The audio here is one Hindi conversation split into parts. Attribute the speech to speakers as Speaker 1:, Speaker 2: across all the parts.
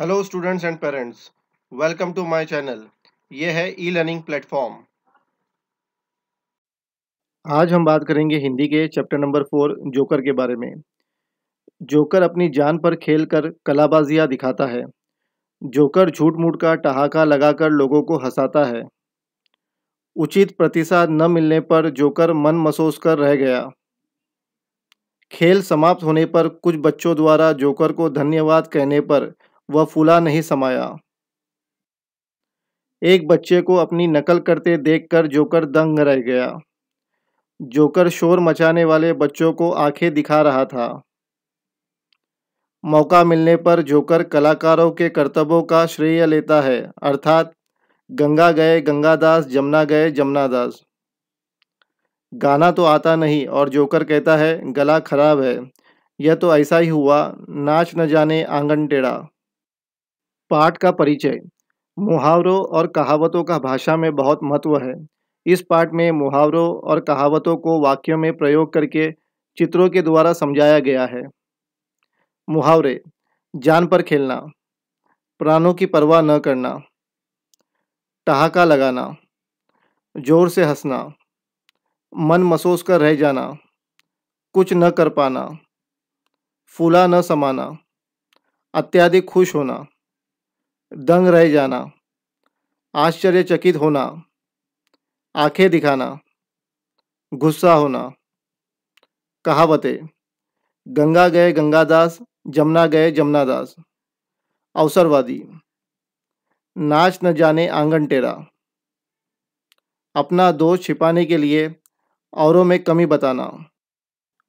Speaker 1: hello students and parents welcome to my channel ये है ई लर्निंग प्लेटफॉर्म आज हम बात करेंगे हिंदी के चैप्टर नंबर फोर जोकर के बारे में जोकर अपनी जान पर खेल कर दिखाता है जोकर झूठ मूठ का टहाका लगाकर लोगों को हंसाता है उचित प्रतिसाद न मिलने पर जोकर मन महसूस कर रह गया खेल समाप्त होने पर कुछ बच्चों द्वारा जोकर को धन्यवाद कहने पर वह फूला नहीं समाया एक बच्चे को अपनी नकल करते देखकर जोकर दंग रह गया जोकर शोर मचाने वाले बच्चों को आंखें दिखा रहा था मौका मिलने पर जोकर कलाकारों के कर्तव्यों का श्रेय लेता है अर्थात गंगा गए गंगादास जमुना गए जमुनादास गाना तो आता नहीं और जोकर कहता है गला खराब है यह तो ऐसा ही हुआ नाच न जाने आंगन टेढ़ा पाठ का परिचय मुहावरों और कहावतों का भाषा में बहुत महत्व है इस पाठ में मुहावरों और कहावतों को वाक्यों में प्रयोग करके चित्रों के द्वारा समझाया गया है मुहावरे जान पर खेलना प्राणों की परवाह न करना टहाका लगाना जोर से हंसना मन महसूस कर रह जाना कुछ न कर पाना फूला न समाना अत्याधिक खुश होना दंग रह जाना आश्चर्यचकित होना आंखें दिखाना गुस्सा होना कहावतें गंगा गए गंगादास जमुना गए जमुनादास अवसरवादी नाच न जाने आंगन टेरा अपना दोष छिपाने के लिए औरों में कमी बताना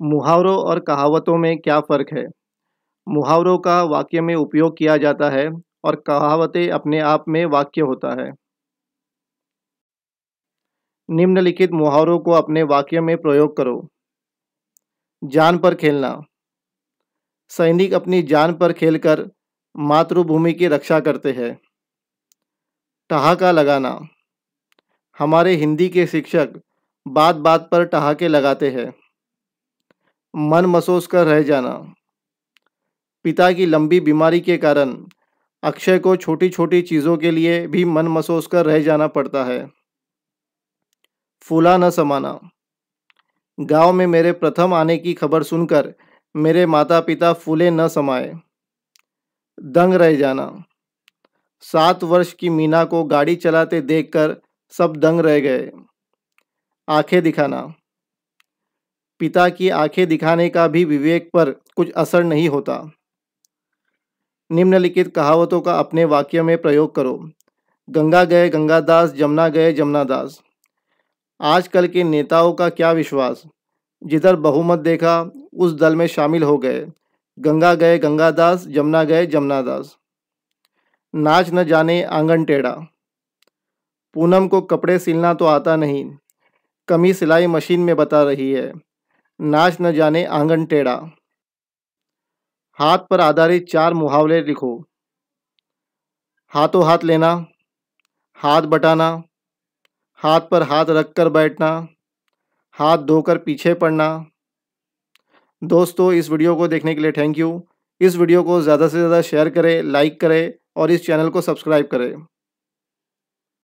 Speaker 1: मुहावरों और कहावतों में क्या फ़र्क है मुहावरों का वाक्य में उपयोग किया जाता है और कहावतें अपने आप में वाक्य होता है निम्नलिखित मुहावरों को अपने वाक्य में प्रयोग करो जान पर खेलना सैनिक अपनी जान पर खेलकर मातृभूमि की रक्षा करते हैं ठहाका लगाना हमारे हिंदी के शिक्षक बात बात पर ठहाके लगाते हैं मन महसूस कर रह जाना पिता की लंबी बीमारी के कारण अक्षय को छोटी छोटी चीज़ों के लिए भी मन मसोस कर रह जाना पड़ता है फूला न समाना गांव में मेरे प्रथम आने की खबर सुनकर मेरे माता पिता फूले न समाए दंग रह जाना सात वर्ष की मीना को गाड़ी चलाते देखकर सब दंग रह गए आंखें दिखाना पिता की आंखें दिखाने का भी विवेक पर कुछ असर नहीं होता निम्नलिखित कहावतों का अपने वाक्य में प्रयोग करो गंगा गए गंगादास जमुना गए जमुनादास आजकल के नेताओं का क्या विश्वास जिधर बहुमत देखा उस दल में शामिल हो गए गंगा गए गंगादास जमुना गए जमुनादास नाच न जाने आंगन टेढ़ा पूनम को कपड़े सिलना तो आता नहीं कमी सिलाई मशीन में बता रही है नाच न जाने आंगन टेढ़ा हाथ पर आधारित चार मुहावरे लिखो हाथों हाथ लेना हाथ बटाना हाथ पर हाथ रखकर बैठना हाथ धोकर पीछे पड़ना दोस्तों इस वीडियो को देखने के लिए थैंक यू इस वीडियो को ज़्यादा से ज़्यादा शेयर करें लाइक करें और इस चैनल को सब्सक्राइब करें